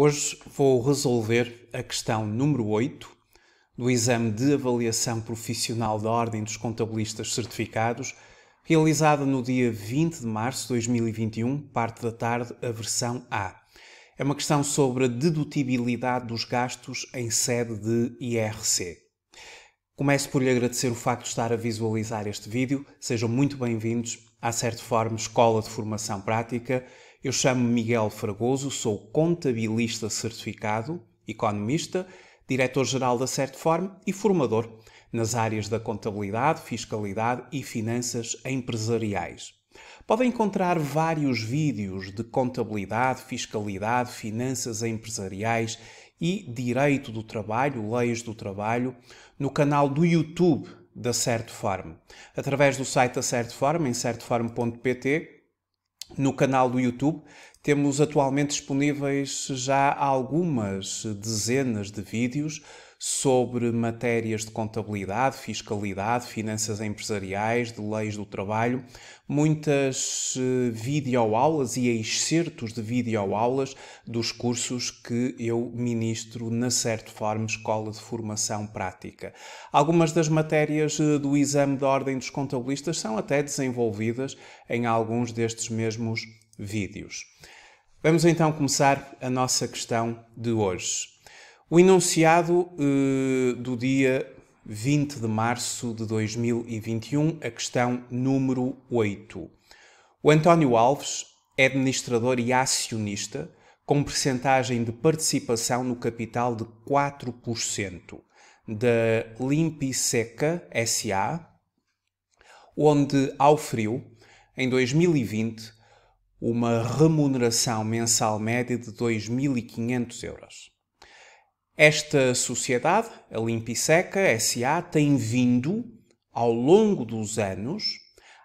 Hoje vou resolver a questão número 8 do exame de avaliação profissional da Ordem dos Contabilistas Certificados, realizada no dia 20 de março de 2021, parte da tarde, a versão A. É uma questão sobre a dedutibilidade dos gastos em sede de IRC. Começo por lhe agradecer o facto de estar a visualizar este vídeo. Sejam muito bem-vindos à Forma Escola de Formação Prática eu chamo Miguel Fragoso, sou contabilista certificado, economista, diretor-geral da Certform e formador nas áreas da contabilidade, fiscalidade e finanças empresariais. Podem encontrar vários vídeos de contabilidade, fiscalidade, finanças empresariais e direito do trabalho, leis do trabalho, no canal do YouTube da Certform, através do site da Certform em certform.pt no canal do YouTube. Temos atualmente disponíveis já algumas dezenas de vídeos sobre matérias de contabilidade, fiscalidade, finanças empresariais, de leis do trabalho, muitas eh, videoaulas e excertos de videoaulas dos cursos que eu ministro na forma Escola de Formação Prática. Algumas das matérias eh, do exame de ordem dos contabilistas são até desenvolvidas em alguns destes mesmos vídeos. Vamos então começar a nossa questão de hoje. O enunciado eh, do dia 20 de março de 2021, a questão número 8. O António Alves é administrador e acionista com percentagem de participação no capital de 4% da Limpiseca SA, onde auferiu, em 2020, uma remuneração mensal média de 2.500 euros. Esta sociedade, a Limpiseca SA, tem vindo, ao longo dos anos,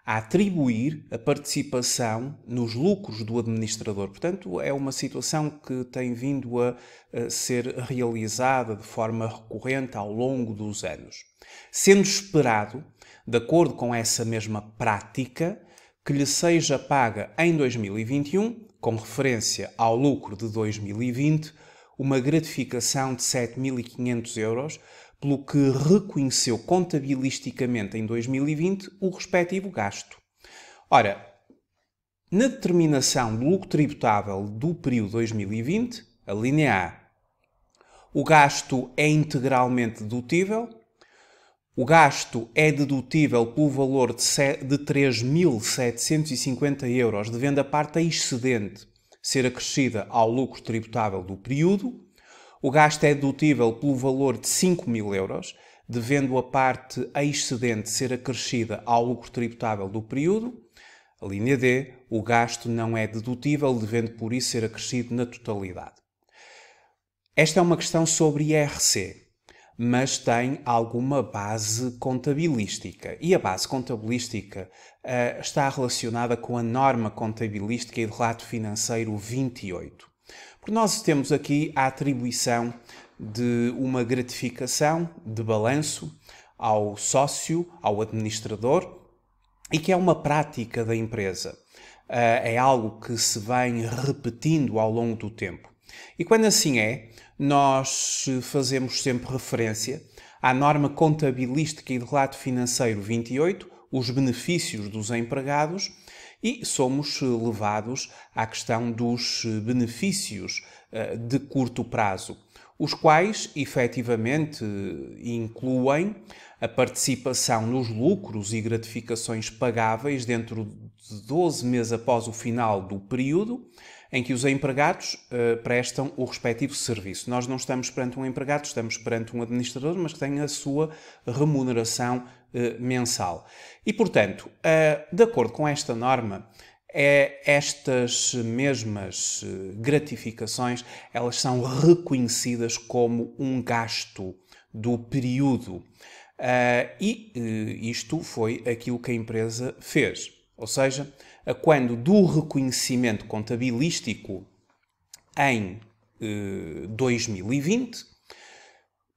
a atribuir a participação nos lucros do administrador. Portanto, é uma situação que tem vindo a, a ser realizada de forma recorrente ao longo dos anos. Sendo esperado, de acordo com essa mesma prática, que lhe seja paga em 2021, com referência ao lucro de 2020, uma gratificação de 7.500 euros, pelo que reconheceu contabilisticamente em 2020 o respectivo gasto. Ora, na determinação do lucro tributável do período 2020, a linha A, o gasto é integralmente dedutível, o gasto é dedutível pelo valor de 3.750 euros de venda parte excedente ser acrescida ao lucro tributável do período. O gasto é dedutível pelo valor de 5 mil euros, devendo a parte excedente ser acrescida ao lucro tributável do período. A linha D, o gasto não é dedutível, devendo por isso ser acrescido na totalidade. Esta é uma questão sobre IRC mas tem alguma base contabilística. E a base contabilística uh, está relacionada com a norma contabilística e relato financeiro 28. Porque nós temos aqui a atribuição de uma gratificação de balanço ao sócio, ao administrador, e que é uma prática da empresa. Uh, é algo que se vem repetindo ao longo do tempo. E quando assim é, nós fazemos sempre referência à norma contabilística e de relato financeiro 28, os benefícios dos empregados, e somos levados à questão dos benefícios eh, de curto prazo, os quais efetivamente incluem a participação nos lucros e gratificações pagáveis dentro de 12 meses após o final do período, em que os empregados uh, prestam o respectivo serviço. Nós não estamos perante um empregado, estamos perante um administrador, mas que tem a sua remuneração uh, mensal. E, portanto, uh, de acordo com esta norma, é, estas mesmas gratificações elas são reconhecidas como um gasto do período. e isto foi aquilo que a empresa fez. Ou seja, a quando do reconhecimento contabilístico em eh, 2020,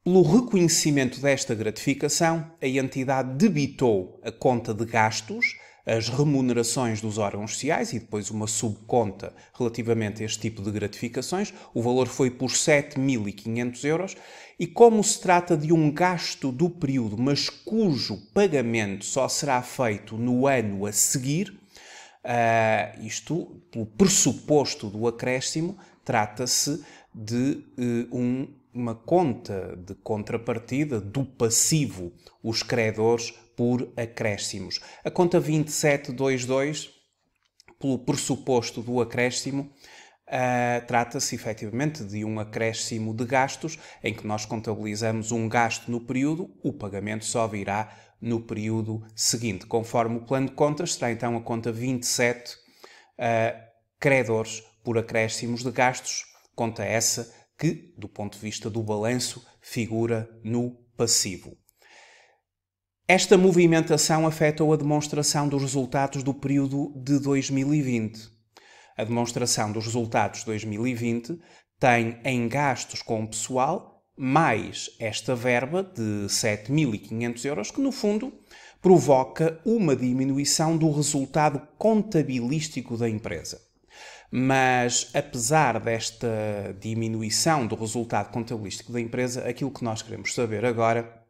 pelo reconhecimento desta gratificação, a entidade debitou a conta de gastos, as remunerações dos órgãos sociais e depois uma subconta relativamente a este tipo de gratificações. O valor foi por 7.500 euros e como se trata de um gasto do período, mas cujo pagamento só será feito no ano a seguir, Uh, isto, pelo pressuposto do acréscimo, trata-se de uh, um, uma conta de contrapartida do passivo, os credores por acréscimos. A conta 2722, pelo pressuposto do acréscimo, Uh, trata-se efetivamente de um acréscimo de gastos em que nós contabilizamos um gasto no período, o pagamento só virá no período seguinte. Conforme o plano de contas, será então a conta 27, uh, eh, credores por acréscimos de gastos, conta essa que, do ponto de vista do balanço, figura no passivo. Esta movimentação afetou a demonstração dos resultados do período de 2020. A demonstração dos resultados de 2020 tem em gastos com o pessoal mais esta verba de 7.500 euros, que no fundo provoca uma diminuição do resultado contabilístico da empresa. Mas, apesar desta diminuição do resultado contabilístico da empresa, aquilo que nós queremos saber agora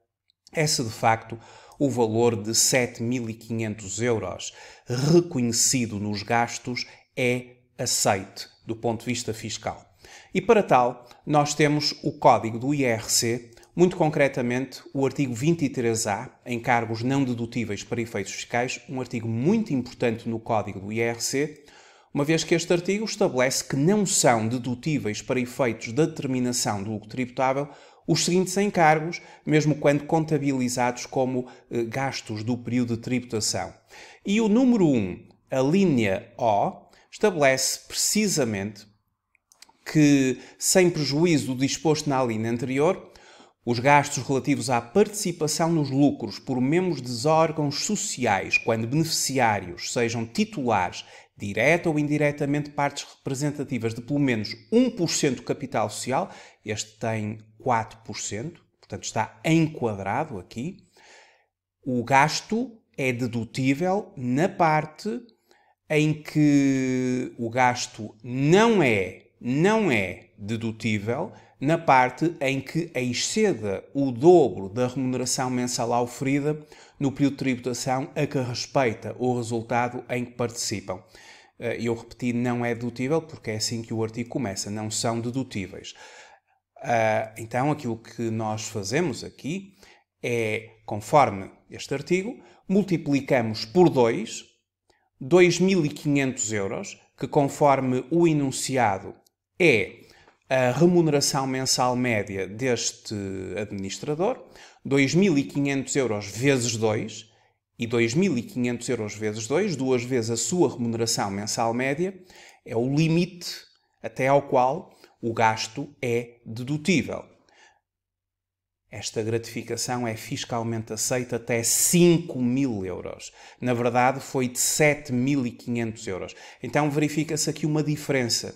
é se de facto o valor de 7.500 euros reconhecido nos gastos é aceite do ponto de vista fiscal. E para tal, nós temos o código do IRC, muito concretamente o artigo 23A, em cargos não dedutíveis para efeitos fiscais, um artigo muito importante no código do IRC, uma vez que este artigo estabelece que não são dedutíveis para efeitos da determinação do lucro tributável os seguintes encargos, mesmo quando contabilizados como eh, gastos do período de tributação. E o número 1, a linha O, estabelece precisamente que, sem prejuízo do disposto na linha anterior, os gastos relativos à participação nos lucros por membros dos órgãos sociais, quando beneficiários sejam titulares, direta ou indiretamente, partes representativas de pelo menos 1% do capital social, este tem 4%, portanto está enquadrado aqui, o gasto é dedutível na parte em que o gasto não é não é dedutível na parte em que exceda o dobro da remuneração mensal oferida no período de tributação a que respeita o resultado em que participam. Eh, eu repeti, não é dedutível, porque é assim que o artigo começa, não são dedutíveis. Eh, então, aquilo que nós fazemos aqui é, conforme este artigo, multiplicamos por 2 2.500 euros, que conforme o enunciado é a remuneração mensal média deste administrador, 2.500 euros vezes 2, e 2.500 euros vezes 2, duas vezes a sua remuneração mensal média, é o limite até ao qual o gasto é dedutível. Esta gratificação é fiscalmente aceita até 5 mil euros. Na verdade, foi de 7.500 euros. Então verifica-se aqui uma diferença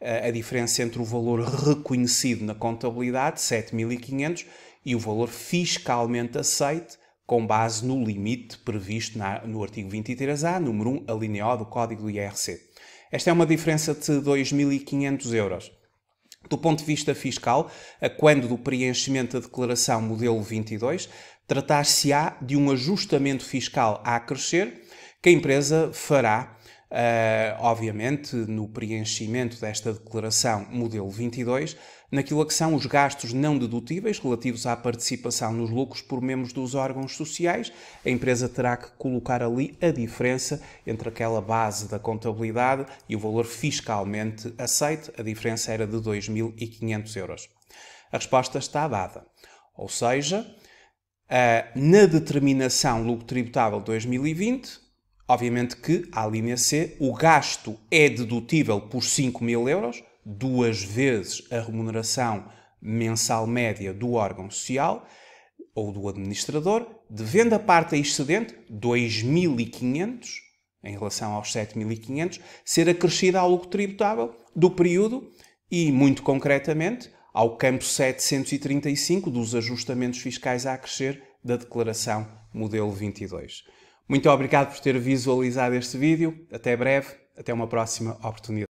eh, a diferença entre o valor reconhecido na contabilidade, 7.500, e o valor fiscalmente aceito, com base no limite previsto na, no artigo 23A, número 1, alínea O do Código do IRC. Esta é uma diferença de 2.500 euros. Do ponto de vista fiscal, a quando do preenchimento da declaração modelo 22, tratar-se-á de um ajustamento fiscal a crescer que a empresa fará Uh, obviamente, no preenchimento desta declaração modelo 22, naquilo que são os gastos não dedutíveis relativos à participação nos lucros por membros dos órgãos sociais, a empresa terá que colocar ali a diferença entre aquela base da contabilidade e o valor fiscalmente aceito. A diferença era de 2.500 euros. A resposta está dada. Ou seja, eh, na determinação lucro tributável 2020, Obviamente que à linha C, o gasto é dedutível por 5 mil euros, duas vezes a remuneração mensal média do órgão social ou do administrador, devendo a parte a excedente, 2.500, em relação aos 7.500, ser acrescida ao lucro tributável do período e, muito concretamente, ao campo 735 dos ajustamentos fiscais a crescer da Declaração Modelo 22. Muito obrigado por ter visualizado este vídeo. Até breve, até uma próxima oportunidade.